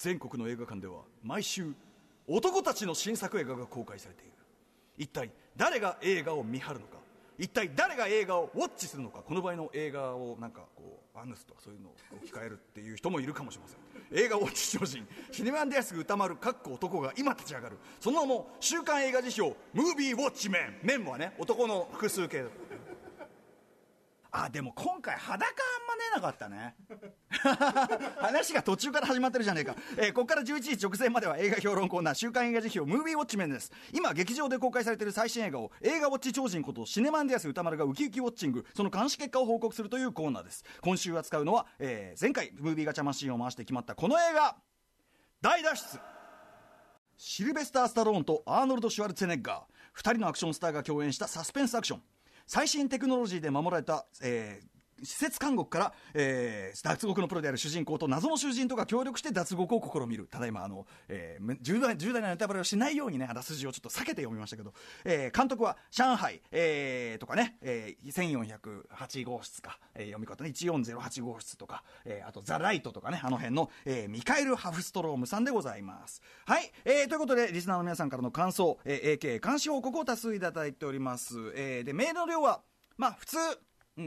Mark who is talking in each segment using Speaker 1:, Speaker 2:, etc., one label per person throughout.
Speaker 1: 全国の映画館では毎週男たちの新作映画が公開されている一体誰が映画を見張るのか一体誰が映画をウォッチするのかこの場合の映画をなんかこうアヌスとかそういうのを置き換えるっていう人もいるかもしれません映画ウォッチ超人シネマンディアスク歌丸かっこ男が今立ち上がるその名も週刊映画辞表ムービーウォッチメンメンはね男の複数形あでも今回裸あんまねえなかったね 話が途中から始まってるじゃねえか、えー、ここから11時直前までは映画評論コーナー週刊映画辞表ムービーウォッチメンです今劇場で公開されている最新映画を映画ウォッチ超人ことシネマンディアス歌丸がウキウキウォッチングその監視結果を報告するというコーナーです今週扱うのは、えー、前回ムービーガチャマシンを回して決まったこの映画大脱出シルベスター・スタローンとアーノルド・シュワルツェネッガー2人のアクションスターが共演したサスペンスアクション最新テクノロジーで守られた、え施設監獄から、えー、脱獄のプロである主人公と謎の囚人とが協力して脱獄を試みるただいまあの、えー、重大重大なネタバレをしないようにねあらすじをちょっと避けて読みましたけど、えー、監督は上海、えー、とかね、えー、1408号室か、えー、読み方ね1408号室とか、えー、あとザ・ライトとかねあの辺の、えー、ミカエル・ハフストロームさんでございますはい、えー、ということでリスナーの皆さんからの感想、えー、AK 監視報告を多数いただいております、えー、でメールの量はまあ普通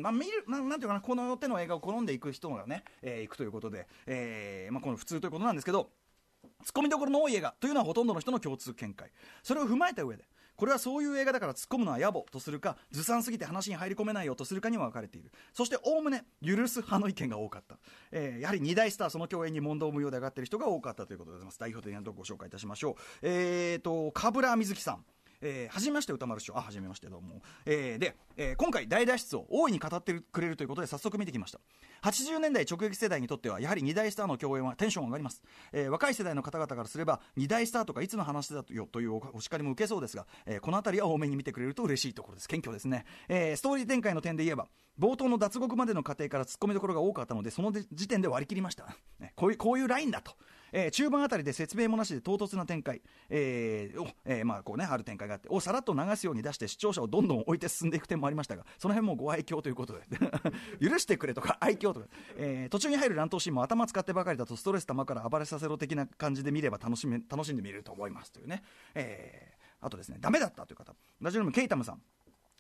Speaker 1: まあ、見る、ななんていうかな、この手の映画を好んでいく人がね、えー、行くということで、えー、まあ、この普通ということなんですけど、ツッコミどころの多い映画というのはほとんどの人の共通見解。それを踏まえた上で、これはそういう映画だから突っ込むのは野暮とするか、ずさんすぎて話に入り込めないよとするかには分かれている。そして、おおむね、許す派の意見が多かった。えー、やはり二大スター、その共演に問答無用で上がっている人が多かったということでございます。代表的なとこご紹介いたしましょう。えーと、かぶさん。えー、はじめまして歌丸師匠あはじめましてどうも、えー、で、えー、今回大脱出を大いに語ってくれるということで早速見てきました80年代直撃世代にとってはやはり2大スターの共演はテンション上がります、えー、若い世代の方々からすれば2大スターとかいつの話だよというお叱りも受けそうですが、えー、この辺りは多めに見てくれると嬉しいところです謙虚ですね、えー、ストーリー展開の点で言えば冒頭の脱獄までの過程から突っ込みどころが多かったのでその時点で割り切りましたこういうこういうラインだとえー、中盤あたりで説明もなしで唐突な展開、えー、を、えー、まあこうね、ある展開があって、をさらっと流すように出して視聴者をどんどん置いて進んでいく点もありましたが、その辺もご愛嬌ということで、許してくれとか愛嬌とか、えー、途中に入る乱闘シーンも頭使ってばかりだとストレス玉から暴れさせろ的な感じで見れば楽しめ楽しんでみれると思いますというね。えーあとですね、ダメだったという方、ラジオネームケイタムさん。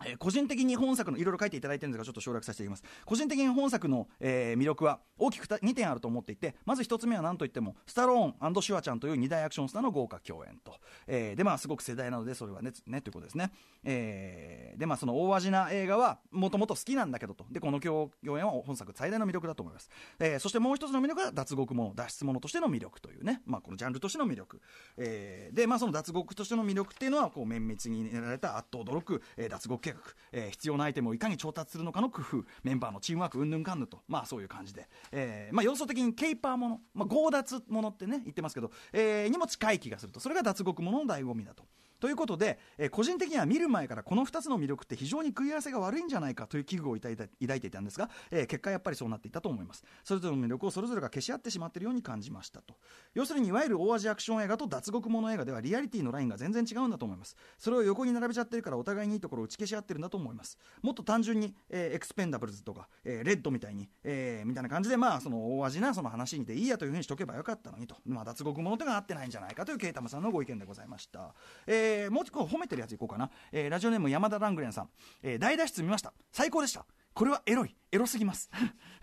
Speaker 1: えー、個人的に本作のいろいろ書いていただいてるんですがちょっと省略させていきます個人的に本作の、えー、魅力は大きく2点あると思っていてまず1つ目は何といってもスタローンシュワちゃんという2大アクションスターの豪華共演と、えー、でまあすごく世代なのでそれはねねということですね、えー、でまあその大味な映画はもともと好きなんだけどとでこの共演は本作最大の魅力だと思います、えー、そしてもう1つの魅力は脱獄も脱出者としての魅力というね、まあ、このジャンルとしての魅力、えー、でまあその脱獄としての魅力っていうのはこう綿密に練られたあっと驚く、えー、脱獄計画、えー、必要なアイテムをいかに調達するのかの工夫メンバーのチームワークうんぬんかんぬとまあそういう感じで、えーまあ、要素的にケイパーもの、まあ、強奪ものってね言ってますけど、えー、にも近い気がするとそれが脱獄ものの醍醐味だとということで、えー、個人的には見る前からこの2つの魅力って非常に食い合わせが悪いんじゃないかという危惧を抱いていたんですが、えー、結果やっぱりそうなっていたと思いますそれぞれの魅力をそれぞれが消し合ってしまっているように感じましたと要するにいわゆる大味アクション映画と脱獄もの映画ではリアリティのラインが全然違うんだと思いますそれを横に並べちゃってるからお互いにいいところを打ち消し合ってるんだと思いますもっと単純に、えー、エクスペンダブルズとか、えー、レッドみたいに、えー、みたいな感じでまあその大味なその話にでいいやというふうにしとけばよかったのにと、まあ、脱獄ものとが合ってないんじゃないかというケイタムさんのご意見でございました、えーえー、もう一個褒めてるやついこうかな、えー、ラジオネーム山田ラングレンさん、えー、大脱出見ました最高でしたこれはエロいエロすぎます、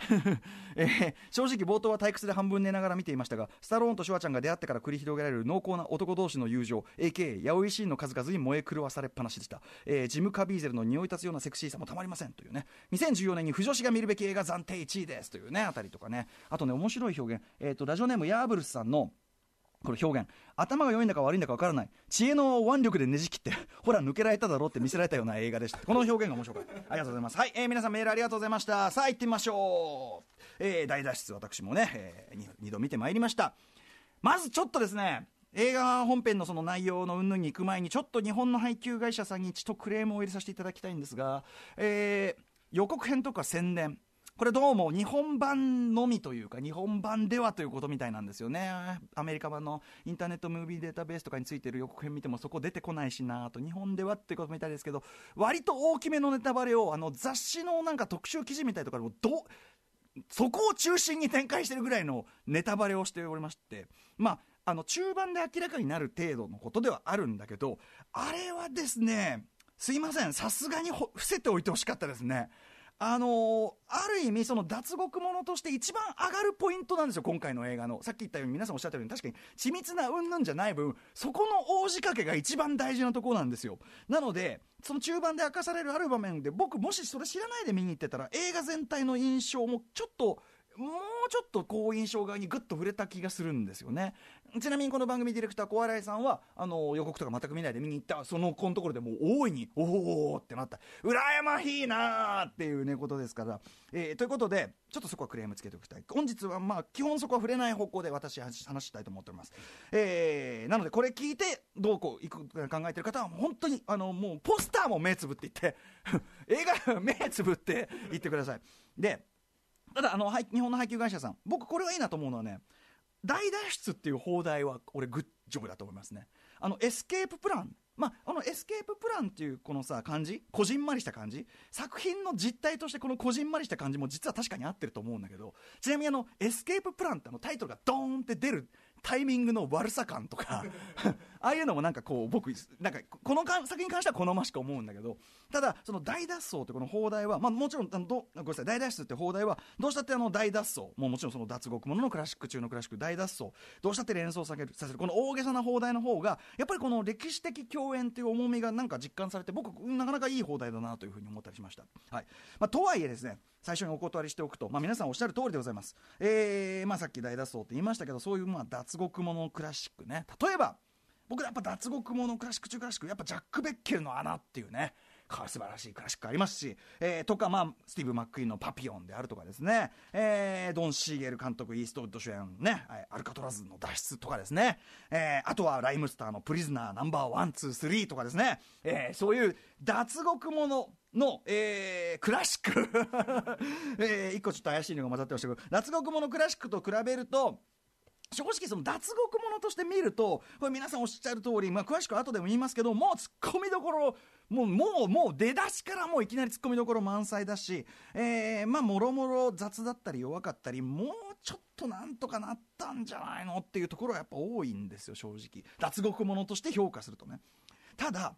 Speaker 1: えー、正直冒頭は退屈で半分寝ながら見ていましたがスタローンとシュワちゃんが出会ってから繰り広げられる濃厚な男同士の友情 AK 八百シーンの数々に燃え狂わされっぱなしでした、えー、ジム・カビーゼルの匂い立つようなセクシーさもたまりませんというね2014年に不女子が見るべき映画暫定1位ですというねあたりとかねあとね面白い表現、えーと、とラジオネームヤーブルスさんのこれ表現頭が良いんだか悪いんだか分からない知恵の腕力でねじ切って ほら抜けられただろうって見せられたような映画でしたこの表現が面白かったありがとうございますはい、えー、皆さんメールありがとうございましたさあ行ってみましょう、えー、大脱出私もね、えー、2, 度見てまいりましたまずちょっとですね映画本編のその内容の云々に行く前にちょっと日本の配給会社さんに一度クレームを入れさせていただきたいんですが、えー、予告編とか宣伝これどうも日本版のみというか日本版ではということみたいなんですよねアメリカ版のインターネットムービーデータベースとかについてる予告編見てもそこ出てこないしなと日本ではってことみたいですけど割と大きめのネタバレをあの雑誌のなんか特集記事みたいとかでもどそこを中心に展開してるぐらいのネタバレをしておりましてまああの中盤で明らかになる程度のことではあるんだけどあれはですねすいませんさすがに伏せておいてほしかったですねあのー、ある意味、その脱獄者として一番上がるポイントなんですよ、今回の映画の。さっき言ったように、皆さんおっしゃったように、確かに緻密な云々じゃない分、そこの応じかけが一番大事なところなんですよ。なので、その中盤で明かされるある場面で、僕、もしそれ知らないで見に行ってたら、映画全体の印象もちょっともうちょっと好印象側にぐっと触れた気がするんですよねちなみにこの番組ディレクター小笑いさんはあの予告とか全く見ないで見に行ったそのこのところでもう大いにおおってなった羨ましいなーっていうねことですから、えー、ということでちょっとそこはクレームつけておきたい本日はまあ基本そこは触れない方向で私話したいと思っております、えー、なのでこれ聞いてどうこういく考えてる方は本当にあのもうポスターも目つぶっていって 映画目つぶっていってくださいでただあの、日本の配給会社さん、僕これがいいなと思うのはね、大脱出っていう放題は、俺、グッジョブだと思いますね。あの、エスケーププラン。まあ、あのエスケーププランっていうこのさ感じこじんまりした感じ作品の実態としてこのこじんまりした感じも実は確かに合ってると思うんだけどちなみにあのエスケーププランってあのタイトルがドーンって出るタイミングの悪さ感とかああいうのもなんかこう僕なんかこの作品に関しては好ましく思うんだけどただその大脱走ってこの放題は、まあ、もちろんあのどごめんなさい大脱出って放題はどうしたってあの大脱走もうもちろんその脱獄もののクラシック中のクラシック大脱走どうしたって連想させるさせるこの大げさな放題の方がやっぱりこの歴史的共演っていう重みがなんか実感されて僕なかなかいい放題だなというふうに思ったりしました。はいまあ、とはいえですね最初にお断りしておくと、まあ、皆さんおっしゃる通りでございます、えーまあ、さっき大脱走って言いましたけどそういうまあ脱獄ものクラシックね例えば僕やっぱ脱獄ものクラシック中クラシックやっぱジャック・ベッケルの穴っていうね素晴らしいクラシックありますし、えー、とか、まあ、スティーブ・マックイーンの「パピオン」であるとかですね、えー、ドン・シーゲル監督イーストウッド主演、ね、アルカトラズの脱出とかですね、えー、あとはライムスターの「プリズナーナンバーワンツースリー」とかですね、えー、そういう脱獄ものの、えー、クラシック えー、一個ちょっと怪しいのが混ざってましたけど脱獄ものクラシックと比べると正直その脱獄者として見ると、これ皆さんおっしゃる通り、まあ詳しくは後でも言いますけど、もうツッコミどころ、もう、もう、もう出だしからもういきなり突っ込みどころ満載だし、えー、まあもろもろ雑だったり弱かったり、もうちょっとなんとかなったんじゃないのっていうところはやっぱ多いんですよ、正直。脱獄者として評価するとね。ただ、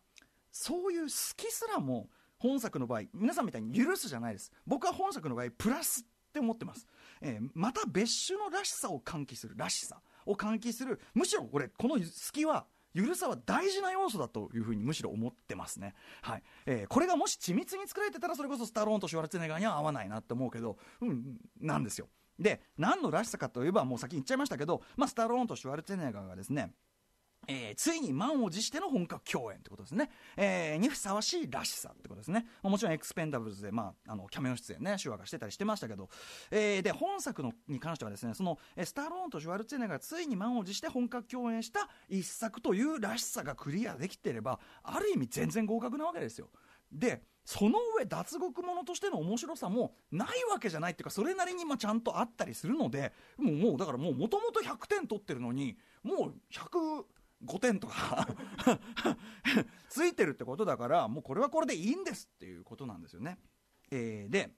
Speaker 1: そういう好きすらも、本作の場合、皆さんみたいに許すじゃないです。僕は本作の場合、プラスって思ってます。えー、また別種のらしさを喚起するらしさを喚起するむしろこれこの隙は緩さは大事な要素だというふうにむしろ思ってますね、はいえー、これがもし緻密に作られてたらそれこそスタローンとシュワルツェネガーには合わないなって思うけど、うん、なんですよで何のらしさかといえばもう先に言っちゃいましたけど、まあ、スタローンとシュワルツェネガーがですねえー、ついに満を持しての本格共演ってことですね、えー、にふさわしいらしさってことですね、まあ、もちろんエクスペンダブルズで、まあ、あのキャメオ出演ね手話がしてたりしてましたけど、えー、で本作のに関してはですねそのスタローンとシュワルツェネがついに満を持して本格共演した一作というらしさがクリアできてればある意味全然合格なわけですよでその上脱獄者としての面白さもないわけじゃないっていうかそれなりにまちゃんとあったりするのでもうもうだからもうもともと100点取ってるのにもう100 5点とかついてるってことだからもうこれはこれでいいんですっていうことなんですよね。えー、で、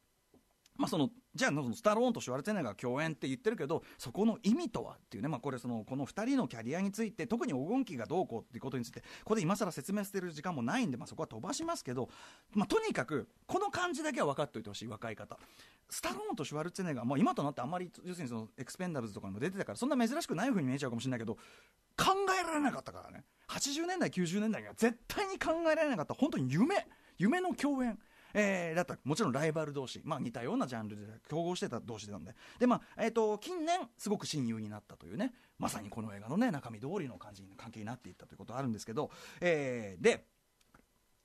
Speaker 1: まあ、そのじゃあそのスタローンとシュワルツェネが共演って言ってるけどそこの意味とはっていうね、まあ、これそのこの2人のキャリアについて特に黄金期がどうこうっていうことについてここで今更説明してる時間もないんで、まあ、そこは飛ばしますけど、まあ、とにかくこの感じだけは分かっておいてほしい若い方スタローンとシュワルツェネが、まあ、今となってあんまり要するにそのエクスペンダブルズとかにも出てたからそんな珍しくないふうに見えちゃうかもしれないけど考えられなかったからね80年代90年代には絶対に考えられなかった本当に夢夢の共演えー、だったもちろんライバル同士、まあ、似たようなジャンルで競合してた同士なんでで、まあえーと、近年すごく親友になったというねまさにこの映画の、ね、中身通りの感じ関係になっていったということはあるんですけど、えー、で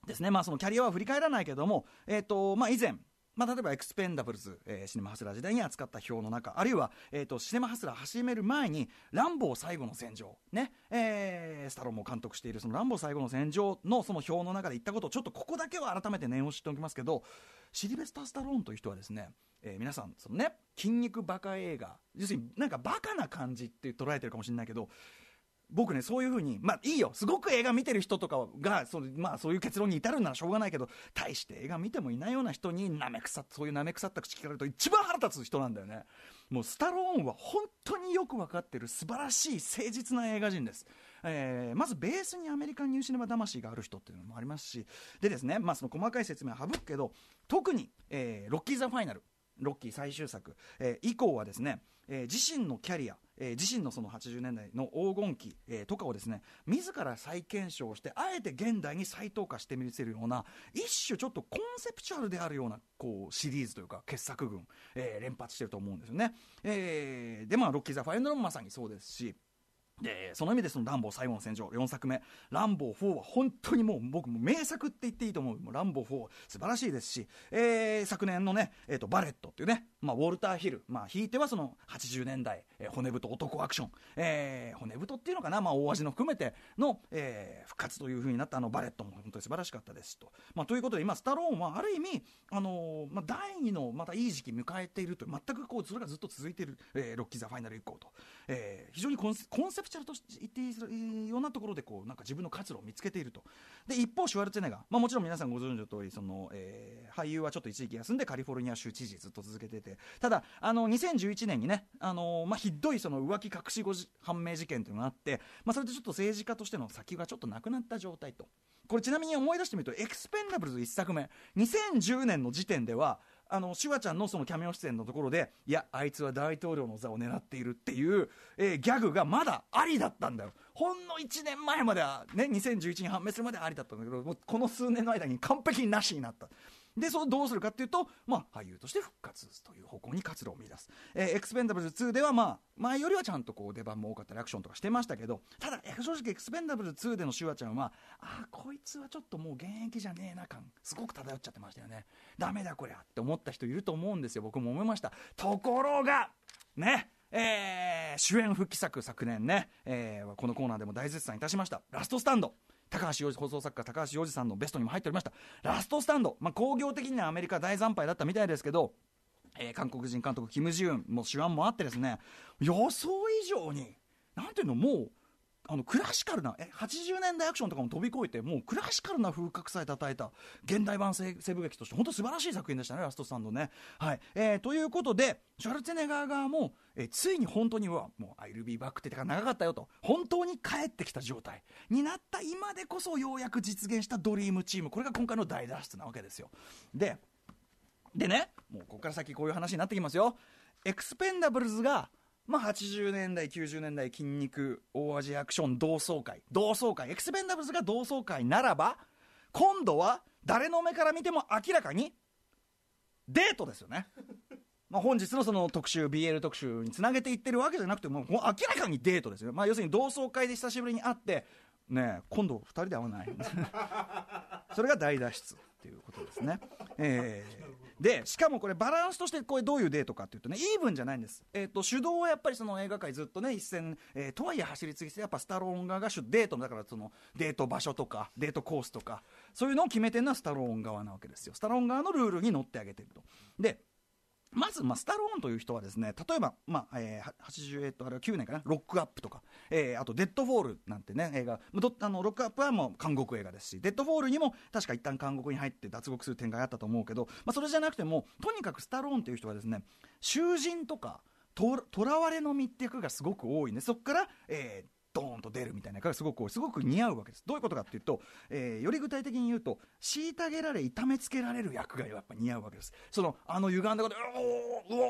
Speaker 1: ですね、まあ、そのキャリアは振り返らないけども、えーとまあ、以前まあ、例えばエクスペンダブルズ、えー、シネマハスラー時代に扱った表の中あるいは、えーと、シネマハスラー始める前に「ランボー最後の戦場」ね、えー、スタローも監督しているその「ランボー最後の戦場」のその表の中で言ったことをちょっとここだけは改めて念を知っておきますけどシリベスター・スタローンという人はですね、えー、皆さんそのね筋肉バカ映画要するになんかバカな感じって捉えてるかもしれないけど僕ね、そういうふうに、まあいいよ、すごく映画見てる人とかが、そのまあそういう結論に至るならしょうがないけど、大して映画見てもいないような人に、なめくさ、そういうなめくさった口聞かれると一番腹立つ人なんだよね。もうスタローンは本当によくわかってる素晴らしい誠実な映画人です。えー、まずベースにアメリカンニューシネマ魂がある人っていうのもありますし、でですね、まあその細かい説明は省くけど、特に、えー、ロッキー・ザ・ファイナル、ロッキー最終作、えー、以降はですね、えー、自身のキャリア、えー、自身のその80年代の黄金期、えー、とかをですね自ら再検証してあえて現代に再投下してみせるような一種ちょっとコンセプチュアルであるようなこうシリーズというか傑作群、えー、連発してると思うんですよね。えー、でまあロッキー・ザ・ファイナルロンまさにそうですし。で、その意味でその、ランボー最後の戦場、4作目、ランボー4は本当にもう僕も名作って言っていいと思う。もうランボー4素晴らしいですし、えー、昨年のね、えっ、ー、と、バレットっていうね、まあ、ウォルターヒル、まあ、ひいてはその、80年代、えー、骨太男アクション、えー、骨太っていうのかな、まあ、大味の含めての、えー、復活という風になったあの、バレットも本当に素晴らしかったですと。まあ、ということで、今、スタローンはある意味、あのー、まあ、第二の、またいい時期迎えているという、全くこう、それがずっと続いている、えー、ロッキーザファイナル以降と。えー、非常にコンセプチアルと言っていいようなところでこうなんか自分の活路を見つけているとで一方シュワルツェネガー、まあ、もちろん皆さんご存知の通りその、えー、俳優はちょっと一時期休んでカリフォルニア州知事ずっと続けててただあの2011年にねあの、まあ、ひどいその浮気隠しじ判明事件というのがあって、まあ、それでちょっと政治家としての先がちょっとなくなった状態とこれちなみに思い出してみるとエクスペンダブルズ1作目2010年の時点ではあの、シュワちゃんのそのキャメオ出演のところで、いや、あいつは大統領の座を狙っているっていう、えー、ギャグがまだありだったんだよ。ほんの1年前までは、ね、2011に判明するまでありだったんだけど、もうこの数年の間に完璧になしになった。でそうどうするかっていうと、まあ、俳優として復活という方向に活路を見出す、えー、エクスペンダブル2では、まあ、前よりはちゃんとこう出番も多かったりアクションとかしてましたけどただ正直エクスペンダブル2でのシュワちゃんはあこいつはちょっともう現役じゃねえな感すごく漂っちゃってましたよねダメだこりゃって思った人いると思うんですよ僕も思いましたところがねえー、主演復帰作昨年ね、えー、このコーナーでも大絶賛いたしました「ラストスタンド」高橋洋次放送作家高橋洋次さんのベストにも入っておりましたラストスタンド、まあ、工業的にはアメリカ大惨敗だったみたいですけど、えー、韓国人監督キム・ジウンも手腕もあってですね予想以上になんていうのもうあのクラシカルなえ80年代アクションとかも飛び越えてもうクラシカルな風格さえ叩いた現代版西部劇として本当素晴らしい作品でしたねラストスタンドね。はいえー、ということでシュワルツェネガー側も、えー、ついに本当にはもう「I'll be back」ってか長かったよと本当に帰ってきた状態になった今でこそようやく実現したドリームチームこれが今回の大脱出なわけですよ。ででねもうここから先こういう話になってきますよ。エクスペンダブルズがまあ、80年代、90年代、筋肉、大味アクション同窓会、同窓会、エクスペンダブルズが同窓会ならば、今度は誰の目から見ても明らかに、デートですよね。まあ、本日のその特集、BL 特集につなげていってるわけじゃなくて、もう明らかにデートですよ。まあ、要するに同窓会で久しぶりに会って、ねえ、今度2人で会わない。それが大脱出っていうことですね。えーでしかもこれバランスとしてこれどういうデートかっていうとねイーブンじゃないんです、えーと、主導はやっぱりその映画界ずっとね一戦、えー、とはいえ走り継ぎてやっぱスタローン側がデートだからそのデート場所とかデートコースとかそういうのを決めてるのはスタローン側なわけですよスタローン側のルールに乗ってあげてるとでまず、まあ、スタローンという人はですね例えば、まあえー、80えっとあれは9年かなロックアップとか、えー、あと「デッドフォール」なんてね映画あのロックアップはもう監獄映画ですし「デッドフォール」にも確か一旦監獄に入って脱獄する展開あったと思うけど、まあ、それじゃなくてもとにかくスタローンという人はですね囚人とかとらわれの密約がすごく多いねそっから、えードーンと出るみたいながすごくすごく似合うわけですどういうことかっていうと、えー、より具体的に言うと虐げられ痛めつけられる役がやっぱ似合うわけですそのあの歪んだことうおう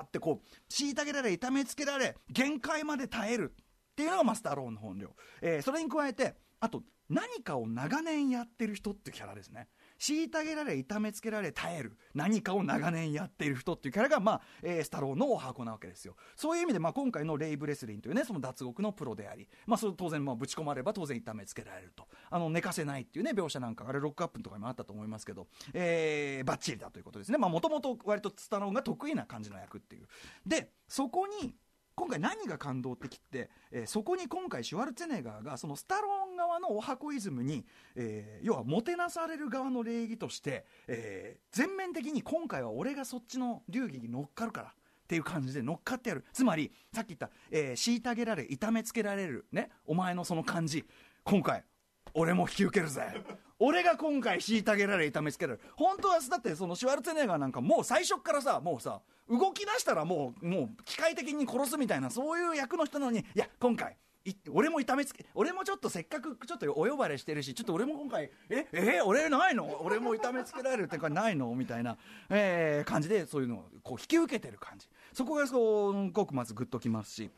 Speaker 1: おってこう虐げられ痛めつけられ限界まで耐えるっていうのがマスターローンの本領、えー、それに加えてあと何かを長年やってる人ってキャラですね虐げられ痛めつけられ耐える何かを長年やっている人っていうキャラが、まあえー、スタローのお箱なわけですよそういう意味で、まあ、今回のレイブレスリンというねその脱獄のプロであり、まあ、それ当然、まあ、ぶち込まれば当然痛めつけられるとあの寝かせないっていうね描写なんかあれロックアップとかにもあったと思いますけど、えー、バッチリだということですねもともと割とスタローが得意な感じの役っていうでそこに今回何が感動的って、えー、そこに今回シュワルツェネガーがそのスタローン側のお箱イズムに、えー、要はもてなされる側の礼儀として、えー、全面的に今回は俺がそっちの流儀に乗っかるから。っていう感じで乗っかってやる。つまり、さっき言った、えー、虐げられ、痛めつけられる、ね、お前のその感じ、今回、俺も引き受けるぜ。俺が今回虐げられ痛めつけられる本当はだってそのシュワルツェネッガーなんかもう最初からさもうさ動き出したらもうもう機械的に殺すみたいなそういう役の人なのにいや今回俺も痛めつけ俺もちょっとせっかくちょっとお呼ばれしてるしちょっと俺も今回ええ俺ないの俺も痛めつけられるってかないのみたいな、えー、感じでそういうのをこう引き受けてる感じそこがすごくまずグッときますし。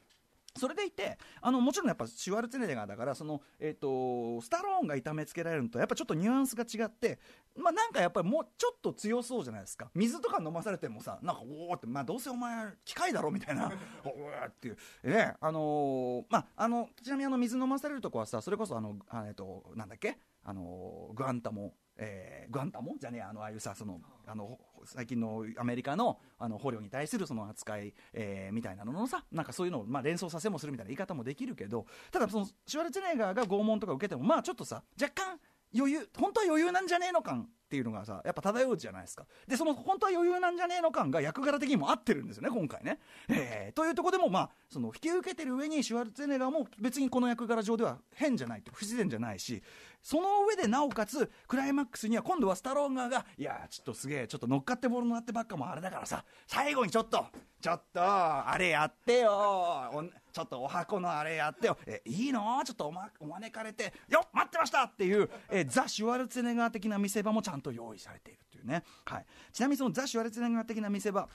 Speaker 1: それでいてあのもちろんやっぱシュワルツェネッガーだからその、えーと、スタローンが痛めつけられるのとやっぱちょっとニュアンスが違って、まあ、なんかやっぱりもうちょっと強そうじゃないですか水とか飲まされてもさなんかおおって、まあ、どうせお前機械だろみたいな おおっていう、ねあのー、まあ、あのちなみにあの水飲まされるとこはさそれこそあのえーと、なんだっけあのー、グアンタも。えー、ガンタモじゃねえあのああいうさそのあの最近のアメリカのあの捕虜に対するその扱い、えー、みたいなののさなんかそういうのを、まあ、連想させもするみたいな言い方もできるけどただそのシュワルツェネッガーが拷問とか受けてもまあちょっとさ若干余裕本当は余裕なんじゃねえのんっていうのがさやっぱ漂うじゃないですかでその本当は余裕なんじゃねえのんが役柄的にも合ってるんですよね今回ね、えー、というとこでもまあその引き受けてる上にシュワルツェネッガーも別にこの役柄上では変じゃないと不自然じゃないしその上でなおかつ、クライマックスには今度はスタローン側が、いや、ちょっとすげえ、ちょっと乗っかってボールもらってばっかもあれだからさ、最後にちょっと、ちょっと、あれやってよ、ちょっとお箱のあれやってよ、え、いいのちょっとお,、ま、お招かれて、よっ待ってましたっていう、え、ザ・シュワルツェネガー的な見せ場もちゃんと用意されているというね。はい。ちなみにそのザ・シュワルツェネガー的な見せ場、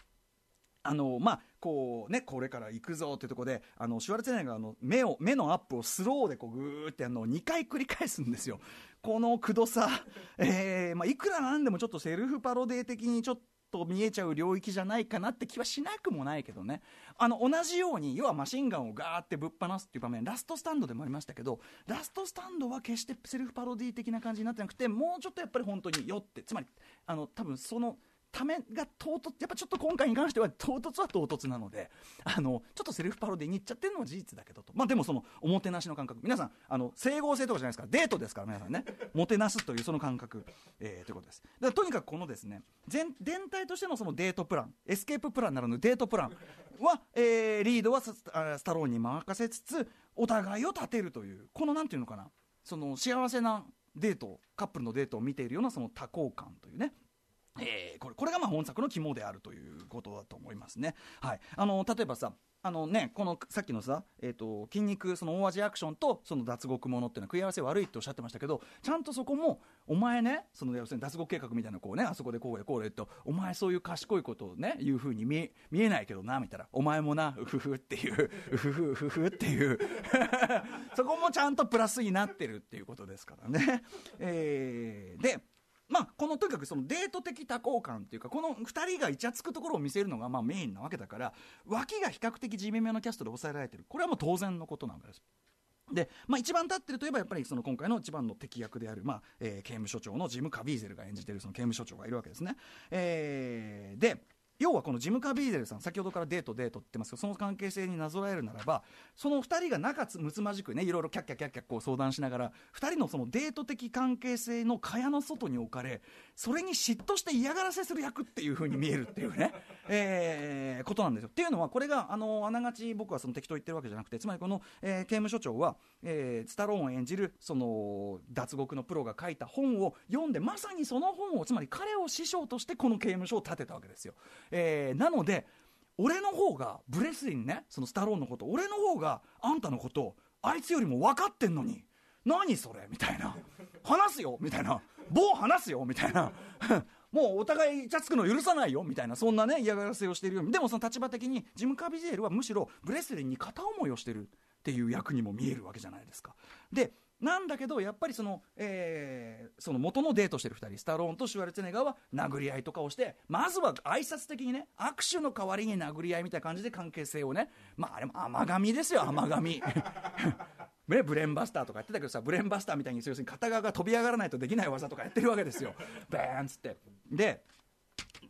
Speaker 1: あのまあこうねこれから行くぞってとこであのシュワルツェネがあの目を目のアップをスローでこうグーってあの2回繰り返すんですよこのくどさ、えーまあ、いくらなんでもちょっとセルフパロディ的にちょっとと見えちゃう領域じゃないかなって気はしなくもないけどねあの同じように要はマシンガンをガーってぶっ放すっていう場面ラストスタンドでもありましたけどラストスタンドは決してセルフパロディ的な感じになってなくてもうちょっとやっぱり本当に酔ってつまりあの多分その。ためが唐突、やっぱちょっと今回に関しては唐突は唐突なので、あの、ちょっとセルフパロディに行っちゃってるのは事実だけどと。まあでもその、おもてなしの感覚。皆さん、あの、整合性とかじゃないですから、デートですから皆さんね、もてなすというその感覚、えー、ということです。だからとにかくこのですね、全、全体としてのそのデートプラン、エスケーププランならぬデートプランは、えー、リードはススタローンに任せつつ、お互いを立てるという、このなんていうのかな、その幸せなデート、カップルのデートを見ているようなその多幸感というね、えー、これこれがまあ本作の肝であるということだと思いますね。はい、あの例えばさあのね、このさっきのさ、えーと、筋肉その大味アクションとその脱獄ものっていうのは食い合わせ悪いっておっしゃってましたけどちゃんとそこもお前ねその要するに脱獄計画みたいなこうねあそこでこうやこうやとお前そういう賢いことをねいうふうに見え見えないけどなみたいなお前もなうふふっていううふふふふっていう そこもちゃんとプラスになってるっていうことですからね。えー、でまあ、このとにかくそのデート的多幸感というかこの2人がイチャつくところを見せるのがまあメインなわけだから脇が比較的地味めのキャストで抑えられてるこれはもう当然のことなんです。で、まあ、一番立ってるといえばやっぱりその今回の一番の敵役である、まあえー、刑務所長のジム・カビーゼルが演じているその刑務所長がいるわけですね。えー、で要はこのジム・カビーデルさん先ほどからデートデートって言ってますけどその関係性になぞらえるならばその2人が仲むつまじくねいろいろキャッキャッキャッキャこう相談しながら2人のそのデート的関係性の蚊帳の外に置かれそれに嫉妬して嫌がらせする役っていうふうに見えるっていうね、えことなんですよ。っていうのはこれがあのあながち僕はその適当言ってるわけじゃなくてつまりこの、え刑務所長は、えスタローン演じるその脱獄のプロが書いた本を読んでまさにその本をつまり彼を師匠としてこの刑務所を建てたわけですよ。えー、なので、俺の方が、ブレスリンね、そのスタローンのこと、俺の方が、あんたのこと、あいつよりも分かってんのに、何それみたいな。話すよみたいな。棒話すよみたいな。もうお互いイチャつくの許さないよみたいな、そんなね、嫌がらせをしているように。でもその立場的に、ジム・カビジエルはむしろ、ブレスリンに片思いをしてるっていう役にも見えるわけじゃないですか。で、なんだけどやっぱりその,、えー、その元のデートしてる2人スタローンとシュワルツェネガーは殴り合いとかをしてまずは挨拶的にね握手の代わりに殴り合いみたいな感じで関係性をねまああれも甘噛みですよ甘噛み。ね、ブレンバスターとかやってたけどさブレンバスターみたいに要するに片側が飛び上がらないとできない技とかやってるわけですよ。バーンっつって。で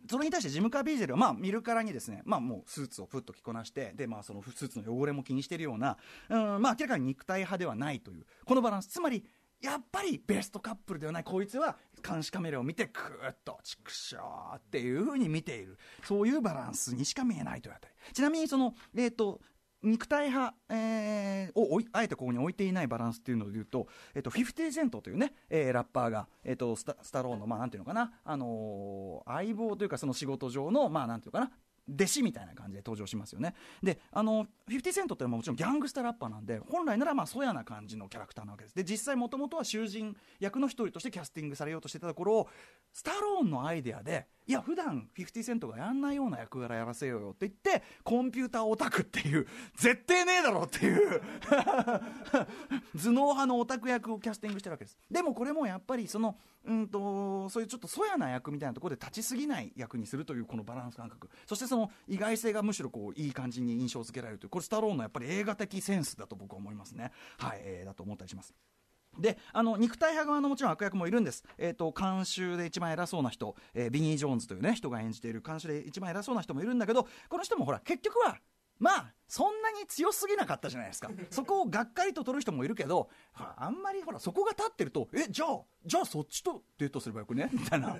Speaker 1: それに対してジム・カービーゼルは、まあ、見るからにですね、まあ、もうスーツをふっと着こなして、で、まあ、そのスーツの汚れも気にしているような、うん、まあ、明らかに肉体派ではないという、このバランス、つまり、やっぱりベストカップルではないこいつは監視カメラを見てクーッとチクシょーっていうふうに見ているそういうバランスにしか見えないというあたりちなみにその、えーと肉体派、えー、をおいあえてここに置いていないバランスっていうのでいうと、えっと、フフィテー・ジェントというね、えー、ラッパーが、えっと、スタスタローンの、まあ、なんていうのかな、あのー、相棒というか、その仕事上の、まあ、なんていうかな、弟子みたいな感じで登場しますよねであの50セントっていうのはもちろんギャングスタラッパーなんで本来ならまあそやな感じのキャラクターなわけですで実際もともとは囚人役の一人としてキャスティングされようとしてたところをスタローンのアイデアでいや普段50セントがやんないような役柄やらせようよって言ってコンピューターオタクっていう絶対ねえだろっていう頭脳派のオタク役をキャスティングしてるわけですでもこれもやっぱりそのうんと、そういうちょっとそやな役みたいなところで立ちすぎない役にするというこのバランス感覚、そしてその意外性がむしろこういい感じに印象付けられるという、これ、スタローンのやっぱり映画的センスだと僕は思いますね。はい、えー、だと思ったりします。で、あの、肉体派側のもちろん悪役もいるんです。えっ、ー、と、監修で一番偉そうな人、えー、ビニー・ジョーンズというね、人が演じている監修で一番偉そうな人もいるんだけど、この人もほら、結局は、まあ、そんなに強すぎなかったじゃないですか。そこをがっかりと取る人もいるけど、あんまりほら、そこが立ってると、え、じゃあ、じゃあそっちとデートすればよくねみたいな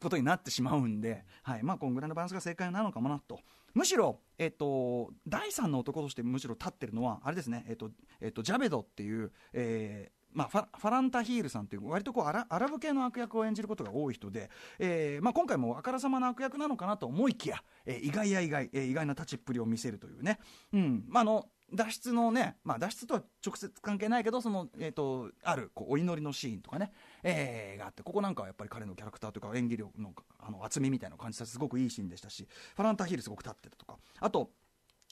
Speaker 1: ことになってしまうんで、はい。まあ、こんぐらいのバランスが正解なのかもなと。むしろ、えっと、第三の男としてむしろ立ってるのは、あれですね、えっと、えっと、ジャベドっていう、えー、まあ、ファファランタヒールさんという割とこうアラアラブ系の悪役を演じることが多い人で、えーまあ、今回もあからさまな悪役なのかなと思いきや、えー、意外や意外、えー、意外な立ちっぷりを見せるというね、うんまあ、あの脱出のね、まあ、脱出とは直接関係ないけどその、えーと、あるこうお祈りのシーンとかね、えー、があってここなんかはやっぱり彼のキャラクターというか演技力のあの厚みみたいな感じさすごくいいシーンでしたしファランタヒールすごく立ってたとかあと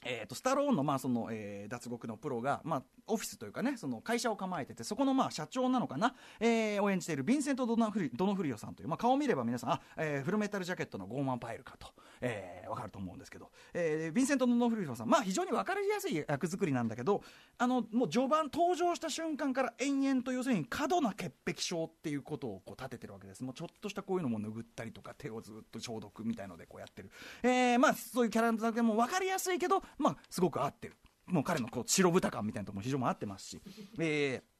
Speaker 1: えーと、スタローンのまあその、えー、脱獄のプロが、まあ、オフィスというかねその会社を構えててそこのまあ社長なのかな、えー、を演じているヴィンセント・ドナフリドノフリオさんという、まあ、顔を見れば皆さんあ、えー、フルメタルジャケットのゴーマン・パイルかとえー、分かると思うんですけど、えー、ヴィンセント・ノノフリロさん、まあ、非常に分かりやすい役作りなんだけどあのもう序盤登場した瞬間から延々と要するに過度な潔癖症っていうことをこう立ててるわけですもうちょっとしたこういうのも拭ったりとか手をずっと消毒みたいのでこうやってる、えーまあ、そういうキャラ作品も分かりやすいけど、まあ、すごく合ってるもう彼のこう白豚感みたいなところも非常に合ってますし。えー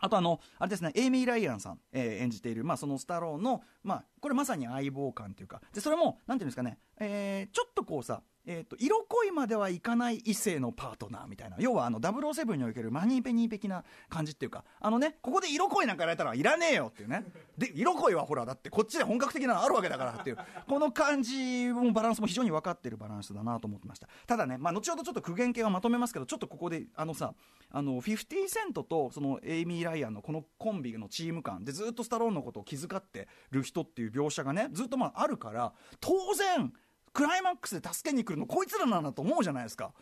Speaker 1: あとあの、あれですね、エイミー・ライアンさん、えー、演じている、まあそのスタローの、まあこれまさに相棒感というか、で、それも、なんていうんですかね、えー、ちょっとこうさ、えーと、色恋まではいかない異性のパートナーみたいな要はあの007におけるマニーペニー的な感じっていうかあのねここで色恋なんかやられたらいらねえよっていうねで色恋はほらだってこっちで本格的なのあるわけだからっていうこの感じもバランスも非常に分かってるバランスだなと思ってましたただね、まあ、後ほどちょっと苦言系はまとめますけどちょっとここであのさあのィーセントとそのエイミー・ライアンのこのコンビのチーム感でずっとスタローンのことを気遣ってる人っていう描写がねずっとまああるから当然クライマックスで助けに来るのこいつらなんだと思うじゃないですか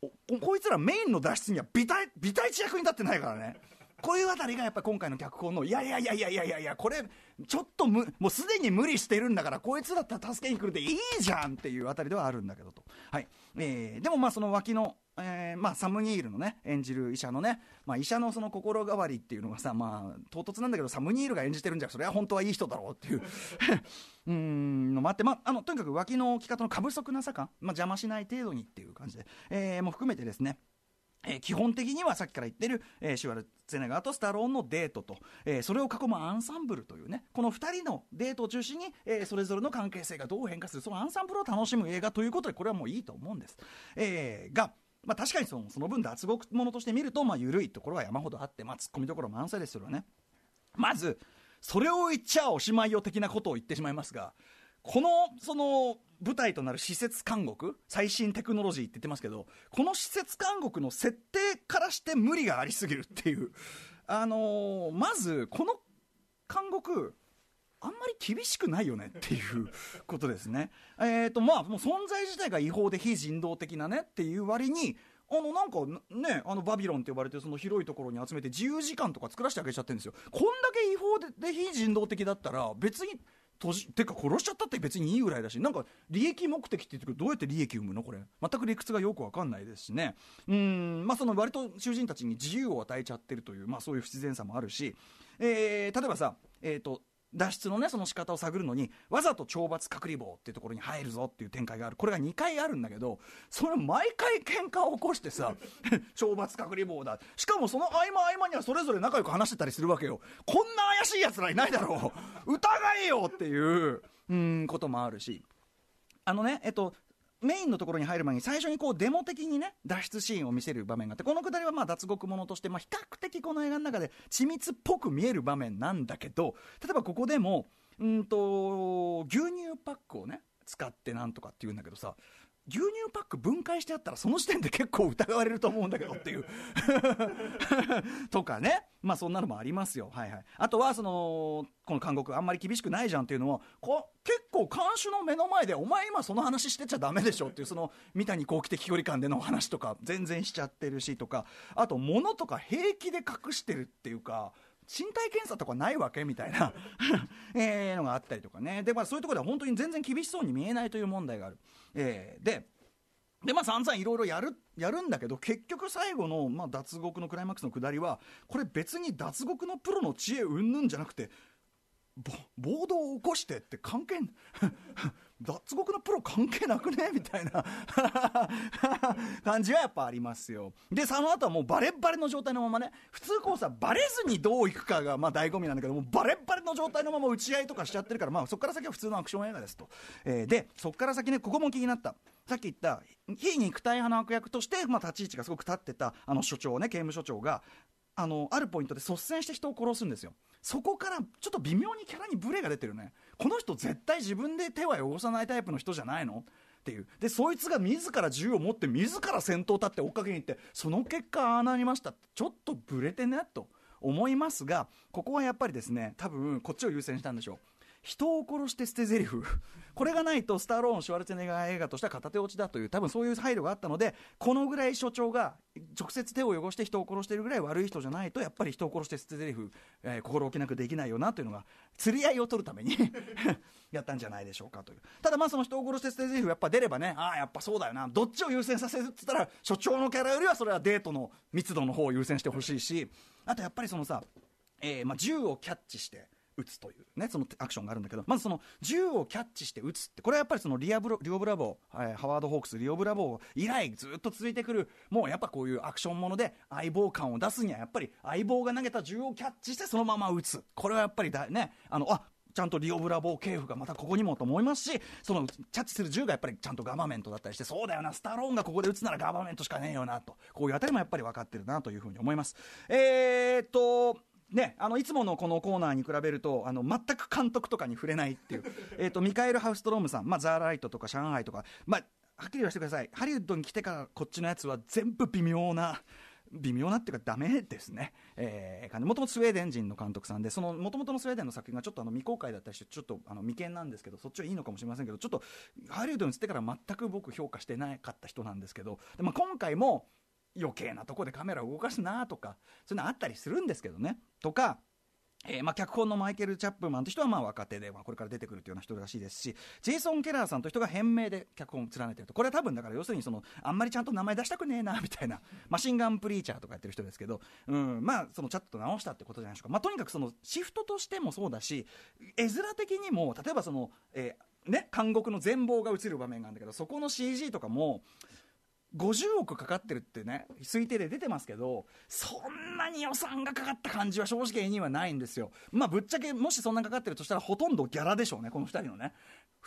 Speaker 1: こいつらメインの脱出にはビタビタ一役に立ってないからねこういうあたりがやっぱり今回の脚本の、いやいやいやいやいやいやこれ、ちょっとむ、もうすでに無理してるんだから、こいつだったら助けに来るでいいじゃんっていうあたりではあるんだけどと。はい。えー、でもまあその脇の、えー、まあサムニールのね、演じる医者のね、まあ医者のその心変わりっていうのがさ、まあ唐突なんだけど、サムニールが演じてるんじゃ、それは本当はいい人だろうっていう うん、のもあって、まあ、あの、とにかく脇の置き方の過不足なさか、まあ邪魔しない程度にっていう感じで、えー、も含めてですね、えー、基本的にはさっきから言ってる、えー、シュワルツェネガーとスタローンのデートと、えー、それを囲むアンサンブルというね、この2人のデートを中心に、えそれぞれの関係性がどう変化する、そのアンサンブルを楽しむ映画ということで、これはもういいと思うんです。えが、まあ、確かにそのその分脱獄者として見ると、まあ、緩いところは山ほどあって、まあ、ツッコミどころ満載ですよね。まず、それを言っちゃおしまいよ的なことを言ってしまいますが、この、その、舞台となる施設監獄、最新テクノロジーって言ってますけど、この施設監獄の設定からして無理がありすぎるっていう。あのー、まず、この監獄、あんまり厳しくないよねっていう ことですね。えっ、と、まあ、もう存在自体が違法で非人道的なねっていう割に、あの、なんか、ね、あの、バビロンって呼ばれてその広いところに集めて自由時間とか作らせてあげちゃってるんですよ。こんだけ違法でで非人道的だったら、別に閉じてか殺しちゃったって別にいいぐらいだしなんか利益目的って言ってくるどうやって利益生むのこれ全く理屈がよく分かんないですしねうんまあその割と囚人たちに自由を与えちゃってるというまあそういう不自然さもあるし、えー、例えばさえっ、ー、と脱出のねその仕方を探るのにわざと懲罰隔離棒っていうところに入るぞっていう展開があるこれが2回あるんだけどそれ毎回喧嘩を起こしてさ 懲罰隔離棒だしかもその合間合間にはそれぞれ仲良く話してたりするわけよこんな怪しいやつらいないだろう疑えよっていううんこともあるしあのねえっとメインのところに入る前に最初にこうデモ的にね脱出シーンを見せる場面があってこのくだりはまあ脱獄者として、まあ、比較的この映画の中で緻密っぽく見える場面なんだけど例えばここでもうんと牛乳パックをね使ってなんとかって言うんだけどさ牛乳パック分解してあったらその時点で結構疑われると思うんだけどっていう とかねまあそんなのもありますよはいはいあとはそのこの韓国あんまり厳しくないじゃんっていうのはこ結構看守の目の前でお前今その話してちゃダメでしょっていうその三谷幸喜的距離感での話とか全然しちゃってるしとかあと物とか平気で隠してるっていうか身体検査とかないわけみたいな えのがあったりとかねで、まあ、そういうところでは本当に全然厳しそうに見えないという問題があるえー、ででまあ散々いろいろやるやるんだけど結局最後の、まあ、脱獄のクライマックスの下りはこれ別に脱獄のプロの知恵うんぬんじゃなくて暴動を起こしてって関係 脱獄のプロ関係なくね みたいな 感じはやっぱありますよでその後はもうバレッバレの状態のままね普通こうさバレずにどういくかがまあ醍醐味なんだけどもバレッバレの状態のまま打ち合いとかしちゃってるからまあそこから先は普通のアクション映画ですと、えー、でそこから先ねここも気になったさっき言った非肉体派の悪役として、まあ、立ち位置がすごく立ってたあの所長ね刑務所長があのあるポイントで率先して人を殺すんですよそこからちょっと微妙にキャラにブレが出てるねこの人絶対自分で手は汚さないタイプの人じゃないのっていうでそいつが自ら銃を持って自ら先頭立って追っかけに行ってその結果ああなりましたってちょっとブレてねと思いますがここはやっぱりですね多分こっちを優先したんでしょう人を殺して捨て台詞これがないとスターローン・シュワルツェネガー映画としては片手落ちだという多分そういう配慮があったのでこのぐらい所長が直接手を汚して人を殺しているぐらい悪い人じゃないとやっぱり人を殺して捨て台詞、えー、心置きなくできないよなというのが釣り合いを取るために やったんじゃないでしょうかというただまあその人を殺して捨て台詞やっぱ出ればねああやっぱそうだよなどっちを優先させるっつったら所長のキャラよりはそれはデートの密度の方を優先してほしいしあとやっぱりそのさ、えーまあ、銃をキャッチして。撃つというね、そのアクションがあるんだけど、まずその銃をキャッチして撃つって、これはやっぱりそのリアブロ、リオブラボー、えー、ハワード・ホークス、リオブラボー以来ずっと続いてくる、もうやっぱこういうアクションもので相棒感を出すには、やっぱり相棒が投げた銃をキャッチしてそのまま撃つ。これはやっぱりだね、あの、あ、ちゃんとリオブラボー警部がまたここにもと思いますし、そのキャッチする銃がやっぱりちゃんとガバメントだったりして、そうだよな、スタローンがここで撃つならガバメントしかねえよな、と。こういうあたりもやっぱり分かってるな、というふうに思います。えー、っと、ね、あのいつものこのコーナーに比べるとあの全く監督とかに触れないっていう えとミカエル・ハウストロームさん、まあ、ザーライトとか上海とか、まあ、はっきり言わせてくださいハリウッドに来てからこっちのやつは全部微妙な。微妙なっていうかダメですね、えー、もともとスウェーデン人の監督さんでそのもともとのスウェーデンの作品がちょっとあの未公開だったりしてちょっとあの未見なんですけどそっちはいいのかもしれませんけどちょっとハリウッドに来てから全く僕評価してなかった人なんですけどで、まあ、今回も余計なとこでカメラ動かすなとかそういうのあったりするんですけどね。とかえー、まあ、脚本のマイケル・チャップマンという人はまあ若手で、まあ、これから出てくるというような人らしいですしジェイソン・ケラーさんという人が変名で脚本を連ねてるとこれは多分だから要するにそのあんまりちゃんと名前出したくねえなみたいな マシンガン・プリーチャーとかやってる人ですけど、うんまあ、そのチャットと直したってことじゃないでしょうか、まあ、とにかくそのシフトとしてもそうだし絵面的にも例えばその、えーね、監獄の全貌が映る場面があるんだけどそこの CG とかも50億かかってるってね、推定で出てますけど、そんなに予算がかかった感じは正直にはないんですよ。まあ、ぶっちゃけ、もしそんなかかってるとしたら、ほとんどギャラでしょうね、この2人のね。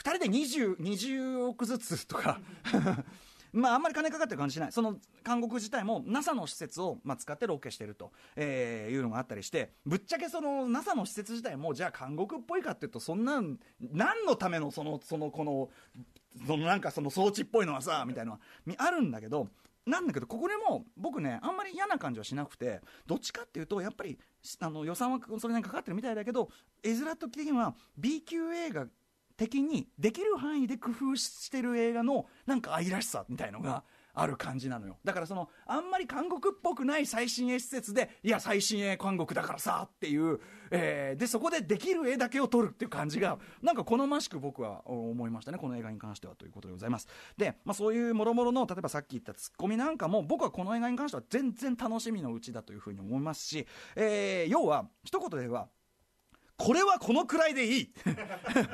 Speaker 1: 2人で20、20億ずつとか。まあ、あんまり金かかってる感じしない。その、韓国自体も NASA の施設を、まあ、使ってロケしてると、えー、いうのがあったりして、ぶっちゃけその NASA の施設自体も、じゃあ韓国っぽいかっていうと、そんな、何のためのその、その、この、そのなんかその装置っぽいのはさ、みたいなあるんだけど、なんだけど、ここでも僕ね、あんまり嫌な感じはしなくて、どっちかっていうと、やっぱりあの予算はそれなりにかかってるみたいだけど、絵面と的には B 級映画的にできる範囲で工夫してる映画のなんか愛らしさみたいのがある感じなのよだからそのあんまり韓国っぽくない最新鋭施設でいや最新鋭韓国だからさっていう、えー、でそこでできる絵だけを撮るっていう感じがなんか好ましく僕は思いましたねこの映画に関してはということでございますで、まあ、そういうもろもろの例えばさっき言ったツッコミなんかも僕はこの映画に関しては全然楽しみのうちだというふうに思いますし、えー、要は一言で言えばこれはこのくらいでいい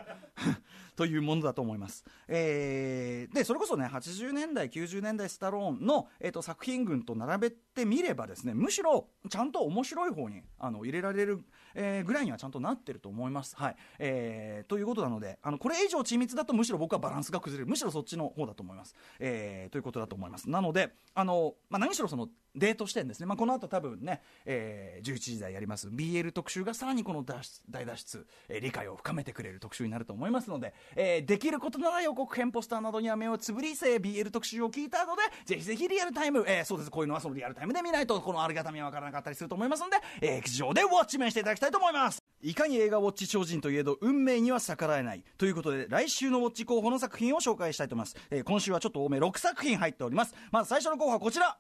Speaker 1: というものだと思います。えー、でそれこそね80年代90年代スタローンの、えーと、と作品群と並べってみればですねむしろちゃんと面白い方にあの入れられる、えー、ぐらいにはちゃんとなってると思います。はいえー、ということなのであのこれ以上緻密だとむしろ僕はバランスが崩れるむしろそっちの方だと思います。えー、ということだと思います。なのであの、まあ、何しろそのデート視点ですね、まあ、この後多分ね、えー、11時台やります BL 特集がさらにこの脱大脱出、えー、理解を深めてくれる特集になると思いますので、えー、できることなら予告編ポスターなどには目をつぶりせ BL 特集を聞いた後でぜひぜひリアルタイム、えー、そうですこういうのはそのリアルタイムムで見ないとこのありがたみはわからなかったりすると思いますので、え劇場でウォッチメンしていただきたいと思いますいかに映画ウォッチ超人といえど運命には逆らえないということで来週のウォッチ候補の作品を紹介したいと思います、えー、今週はちょっと多め6作品入っておりますまず最初の候補はこちら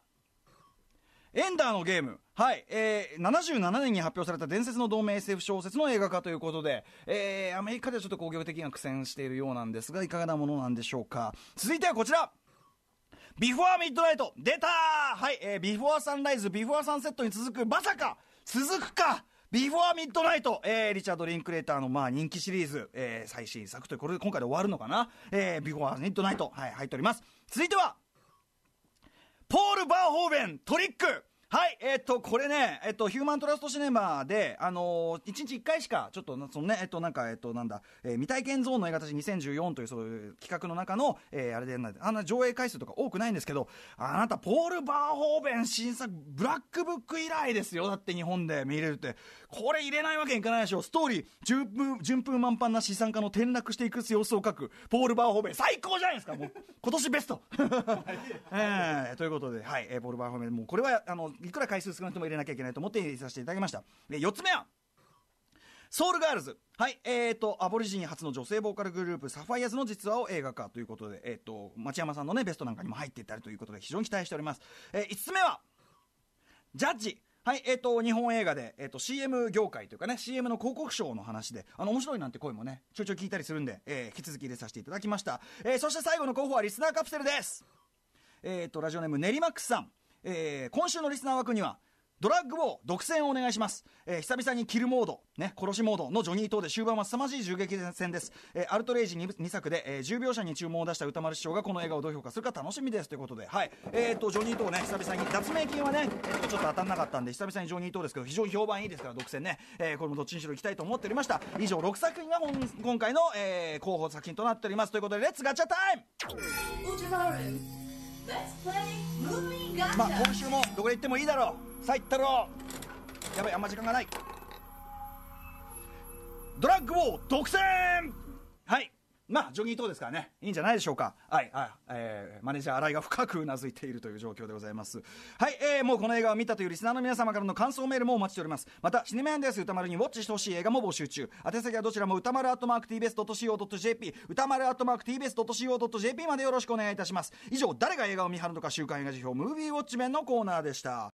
Speaker 1: エンダーのゲームはい、えー、77年に発表された伝説の同盟 SF 小説の映画化ということで、えー、アメリカではちょっと工業的には苦戦しているようなんですがいかがなものなんでしょうか続いてはこちらビフォーミッドナイト出たはい、えー、ビフォーサンライズ、ビフォーサンセットに続く、まさか続くかビフォーミッドナイト、えー、リチャード・リンクレーターの、まあ、人気シリーズ、えー、最新作という、これで今回で終わるのかなえー、ビフォーミッドナイト、はい、入っております。続いては、ポール・バーホーベン、トリックはい、えっ、ー、と、これね、えっ、ー、と、ヒューマントラストシネマで、あのー、1日1回しか、ちょっと、そのね、えっ、と、なんか、えっ、と、なんだ、え未体験ゾーンの映画たち2014という、そういう企画の中の、えあれで、あんな上映回数とか多くないんですけど、あなた、ポール・バーホーベン新作、ブラックブック以来ですよ。だって日本で見れるって。これ入れないわけにいかないでしょ。ストーリー、順風、順風満帆な資産家の転落していく様子を描く、ポール・バーホーベン、最高じゃないですか、もう、今年ベスト。えー、ということで、はい、えー、ポール・バーホーベン、もう、これは、あの、いくら回数少なくても入れなきゃいけないと思って入れさせていただきましたで4つ目はソウルガールズ。はい。えっ、ー、と、アボリジン初の女性ボーカルグループ、サファイアズの実話を映画化ということで、えっ、ー、と、町山さんのね、ベストなんかにも入っていったりということで、非常に期待しております。えー、5つ目は、ジャッジ。はい、えっ、ー、と、日本映画で、えっ、ー、と、CM 業界というかね、CM の広告賞の話で、あの、面白いなんて声もね、ちょいちょい聞いたりするんで、えー、引き続き入れさせていただきました。えー、そして最後の候補はリスナーカプセルです。えっ、ー、と、ラジオネーム、ネリマックスさん。えー、今週のリスナー枠には、ドラッグウォー、独占をお願いします。えー、久々にキルモード、ね、殺しモードのジョニー等で終盤は凄まじい銃撃戦です。えー、アルトレイジ 2, 2作で、えー、10秒車に注文を出した歌丸師匠がこの映画をどう評価するか楽しみですということで、はい。えっ、と、ジョニー等ね、久々に、脱名金はね、えー、ちょっと当たんなかったんで、久々にジョニー等ですけど、非常に評判いいですから、独占ね、えー、これもどっちにしろ行きたいと思っておりました。以上、6作品が本今回の、えー、候補作品となっております。ということで、レッツガチャタイムまあ今週もどこへ行ってもいいだろうさあ行ったろうやばいあんま時間がないドラッグー独占まあ、ジョギー等ですからね、いいんじゃないでしょうか。はい、はえー、マネージャー新井が深くうなずいているという状況でございます。はい、えー、もうこの映画を見たというリスナーの皆様からの感想メールもお待ちしております。また、シネマヤンデス歌丸にウォッチしてほしい映画も募集中。宛先はどちらも歌丸アットマーク tbs.co.jp、歌丸アットマーク tbs.co.jp までよろしくお願いいたします。以上、誰が映画を見張るのか週刊映画辞表ムービーウォッチメンのコーナーでした。